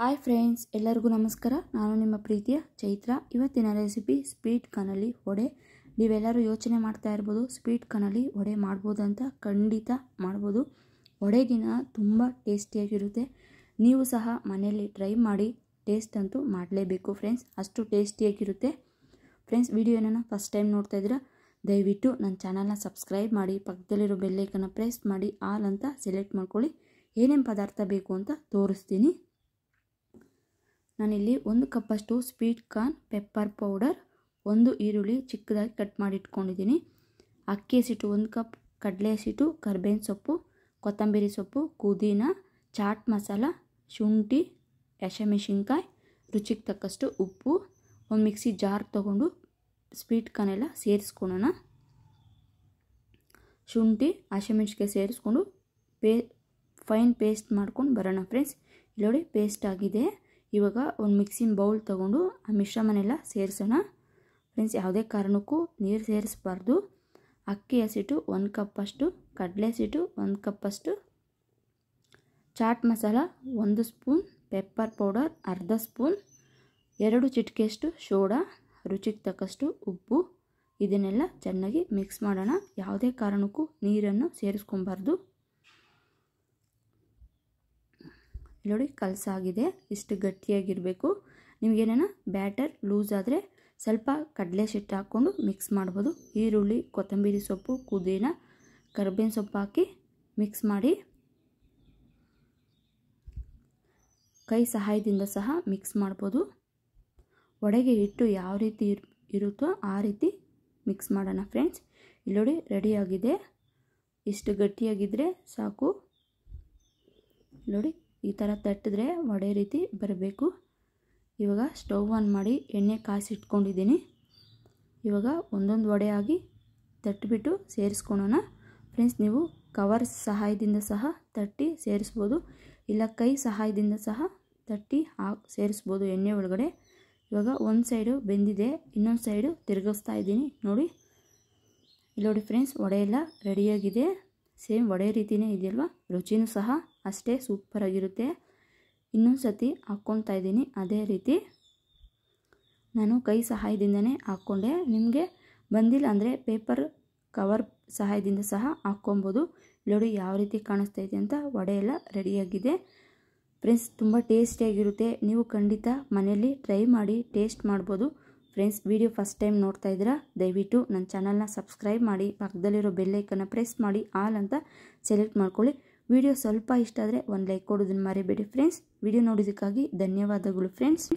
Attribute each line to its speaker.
Speaker 1: hi friends ಎಲ್ಲರಿಗೂ ನಮಸ್ಕಾರ ನಾನು ನಿಮ್ಮ ಪ್ರೀತಿಯ ಚೈತ್ರ ಇವತ್ತಿನ ರೆಸಿಪಿ ಸ್ವೀಟ್ ಕನಲ್ಲಿ ವಡೆ ನೀವೆಲ್ಲರೂ ಯೋಚನೆ ಮಾಡ್ತಾ ಇರ್ಬೋದು ಸ್ವೀಟ್ ಕನಲ್ಲಿ ವಡೆ ಅಂತ ಖಂಡಿತ ಮಾಡ್ಬೋದು ವಡೆಗಿನ ತುಂಬ ಟೇಸ್ಟಿಯಾಗಿರುತ್ತೆ ನೀವು ಸಹ ಮನೆಯಲ್ಲಿ ಟ್ರೈ ಮಾಡಿ ಟೇಸ್ಟ್ ಅಂತೂ ಮಾಡಲೇಬೇಕು ಫ್ರೆಂಡ್ಸ್ ಅಷ್ಟು ಟೇಸ್ಟಿಯಾಗಿರುತ್ತೆ ಫ್ರೆಂಡ್ಸ್ ವಿಡಿಯೋನ ಫಸ್ಟ್ ಟೈಮ್ ನೋಡ್ತಾ ಇದ್ದೀರಾ ದಯವಿಟ್ಟು ನನ್ನ ಚಾನಲ್ನ ಸಬ್ಸ್ಕ್ರೈಬ್ ಮಾಡಿ ಪಕ್ಕದಲ್ಲಿರೋ ಬೆಲ್ಲೈಕನ್ನು ಪ್ರೆಸ್ ಮಾಡಿ ಆಲ್ ಅಂತ ಸೆಲೆಕ್ಟ್ ಮಾಡ್ಕೊಳ್ಳಿ ಏನೇನು ಪದಾರ್ಥ ಬೇಕು ಅಂತ ತೋರಿಸ್ತೀನಿ ನಾನಿಲ್ಲಿ ಒಂದು ಕಪ್ಪಷ್ಟು ಸ್ವೀಟ್ ಕಾರ್ನ್ ಪೆಪ್ಪರ್ ಪೌಡರ್ ಒಂದು ಈರುಳ್ಳಿ ಚಿಕ್ಕದಾಗಿ ಕಟ್ ಮಾಡಿ ಇಟ್ಕೊಂಡಿದ್ದೀನಿ ಅಕ್ಕಿ ಹಸಿಟ್ಟು ಒಂದು ಕಪ್ ಕಡಲೆ ಹಸಿಟ್ಟು ಕರ್ಬೇವಿನ ಸೊಪ್ಪು ಕೊತ್ತಂಬರಿ ಸೊಪ್ಪು ಪುದೀನ ಚಾಟ್ ಮಸಾಲ ಶುಂಠಿ ಎಸೆಮೆಣಸಿನ್ಕಾಯಿ ರುಚಿಗೆ ತಕ್ಕಷ್ಟು ಉಪ್ಪು ಒಂದು ಮಿಕ್ಸಿ ಜಾರ್ ತೊಗೊಂಡು ಸ್ವೀಟ್ ಎಲ್ಲ ಸೇರಿಸ್ಕೊಳೋಣ ಶುಂಠಿ ಹಸಿಮೆಣ್ಸಿಗೆ ಸೇರಿಸ್ಕೊಂಡು ಪೇ ಫೈನ್ ಪೇಸ್ಟ್ ಮಾಡ್ಕೊಂಡು ಬರೋಣ ಫ್ರೆಂಡ್ಸ್ ಇಲ್ಲಿ ಪೇಸ್ಟ್ ಆಗಿದೆ ಇವಾಗ ಒಂದು ಮಿಕ್ಸಿನ ಬೌಲ್ ತಗೊಂಡು ಆ ಮಿಶ್ರಮನೆಲ್ಲ ಸೇರಿಸೋಣ ಫ್ರೆಂಡ್ಸ್ ಯಾವುದೇ ಕಾರಣಕ್ಕೂ ನೀರು ಸೇರಿಸಬಾರ್ದು ಅಕ್ಕಿ ಹಸಿಟ್ಟು ಒಂದು ಕಪ್ಪಷ್ಟು ಕಡಲೆ ಹಸಿಟ್ಟು ಒಂದು ಕಪ್ಪಷ್ಟು ಚಾಟ್ ಮಸಾಲ ಒಂದು ಸ್ಪೂನ್ ಪೆಪ್ಪರ್ ಪೌಡರ್ ಅರ್ಧ ಸ್ಪೂನ್ ಎರಡು ಚಿಟಿಕೆಯಷ್ಟು ಸೋಡಾ ರುಚಿಗೆ ತಕ್ಕಷ್ಟು ಉಪ್ಪು ಇದನ್ನೆಲ್ಲ ಚೆನ್ನಾಗಿ ಮಿಕ್ಸ್ ಮಾಡೋಣ ಯಾವುದೇ ಕಾರಣಕ್ಕೂ ನೀರನ್ನು ಸೇರಿಸ್ಕೊಬಾರ್ದು ನೋಡಿ ಕಲಸಾಗಿದೆ ಇಷ್ಟು ಗಟ್ಟಿಯಾಗಿರಬೇಕು ನಿಮಗೇನೇನ ಬ್ಯಾಟರ್ ಲೂಸ್ ಆದರೆ ಸ್ವಲ್ಪ ಕಡಲೆ ಶಿಟ್ಟು ಹಾಕ್ಕೊಂಡು ಮಿಕ್ಸ್ ಮಾಡ್ಬೋದು ಈರುಳ್ಳಿ ಕೊತ್ತಂಬರಿ ಸೊಪ್ಪು ಕುದೀನ ಕರ್ಬೇವಿನ ಸೊಪ್ಪು ಹಾಕಿ ಮಿಕ್ಸ್ ಮಾಡಿ ಕೈ ಸಹಾಯದಿಂದ ಸಹ ಮಿಕ್ಸ್ ಮಾಡ್ಬೋದು ಒಡೆಗೆ ಹಿಟ್ಟು ಯಾವ ರೀತಿ ಇರುತ್ತೋ ಆ ರೀತಿ ಮಿಕ್ಸ್ ಮಾಡೋಣ ಫ್ರೆಂಡ್ಸ್ ಇಲ್ಲೋಡಿ ರೆಡಿಯಾಗಿದೆ ಇಷ್ಟು ಗಟ್ಟಿಯಾಗಿದ್ದರೆ ಸಾಕು ನೋಡಿ ಈ ಥರ ತಟ್ಟಿದ್ರೆ ವಡೆ ರೀತಿ ಬರಬೇಕು ಇವಾಗ ಸ್ಟೌವ್ ಆನ್ ಮಾಡಿ ಎಣ್ಣೆ ಕಾಯಿಸಿಟ್ಕೊಂಡಿದ್ದೀನಿ ಇವಾಗ ಒಂದೊಂದು ವಡೆಯಾಗಿ ತಟ್ಟಿಬಿಟ್ಟು ಸೇರಿಸ್ಕೊಳೋಣ ಫ್ರೆಂಡ್ಸ್ ನೀವು ಕವರ್ ಸಹಾಯದಿಂದ ಸಹ ತಟ್ಟಿ ಸೇರಿಸ್ಬೋದು ಇಲ್ಲ ಕೈ ಸಹಾಯದಿಂದ ಸಹ ತಟ್ಟಿ ಹಾಕಿ ಸೇರಿಸ್ಬೋದು ಎಣ್ಣೆ ಒಳಗಡೆ ಇವಾಗ ಒಂದು ಸೈಡು ಬೆಂದಿದೆ ಇನ್ನೊಂದು ಸೈಡು ತಿರುಗಿಸ್ತಾ ಇದ್ದೀನಿ ನೋಡಿ ಇಲ್ಲಿ ನೋಡಿ ಫ್ರೆಂಡ್ಸ್ ವಡೆ ರೆಡಿಯಾಗಿದೆ ಸೇಮ್ ವಡೆ ರೀತಿಯೇ ಇದೆಯಲ್ವ ರುಚಿನೂ ಸಹ ಅಷ್ಟೇ ಸೂಪರಾಗಿರುತ್ತೆ ಇನ್ನೊಂದು ಸತಿ ಹಾಕ್ಕೊತಾ ಇದ್ದೀನಿ ಅದೇ ರೀತಿ ನಾನು ಕೈ ಸಹಾಯದಿಂದನೇ ಹಾಕ್ಕೊಂಡೆ ನಿಮಗೆ ಬಂದಿಲ್ಲ ಅಂದರೆ ಪೇಪರ್ ಕವರ್ ಸಹಾಯದಿಂದ ಸಹ ಹಾಕ್ಕೊಬೋದು ನೋಡಿ ಯಾವ ರೀತಿ ಕಾಣಿಸ್ತಾ ಇದೆ ಅಂತ ವಡೆ ಎಲ್ಲ ರೆಡಿಯಾಗಿದೆ ಫ್ರೆಂಡ್ಸ್ ತುಂಬ ಟೇಸ್ಟಿಯಾಗಿರುತ್ತೆ ನೀವು ಖಂಡಿತ ಮನೆಯಲ್ಲಿ ಟ್ರೈ ಮಾಡಿ ಟೇಸ್ಟ್ ಮಾಡ್ಬೋದು ಫ್ರೆಂಡ್ಸ್ ವಿಡಿಯೋ ಫಸ್ಟ್ ಟೈಮ್ ನೋಡ್ತಾ ಇದ್ದೀರಾ ದಯವಿಟ್ಟು ನನ್ನ ಚಾನಲ್ನ ಸಬ್ಸ್ಕ್ರೈಬ್ ಮಾಡಿ ಪಕ್ಕದಲ್ಲಿರೋ ಬೆಲ್ಲೈಕನ್ನು ಪ್ರೆಸ್ ಮಾಡಿ ಆಲ್ ಅಂತ ಸೆಲೆಕ್ಟ್ ಮಾಡ್ಕೊಳ್ಳಿ ವಿಡಿಯೋ ಸ್ವಲ್ಪ ಇಷ್ಟ ಆದರೆ ಒಂದು ಲೈಕ್ ಕೊಡೋದನ್ನು ಮರಿಬೇಡಿ ಫ್ರೆಂಡ್ಸ್ ವಿಡಿಯೋ ನೋಡೋದಕ್ಕಾಗಿ ಧನ್ಯವಾದಗಳು ಫ್ರೆಂಡ್ಸ್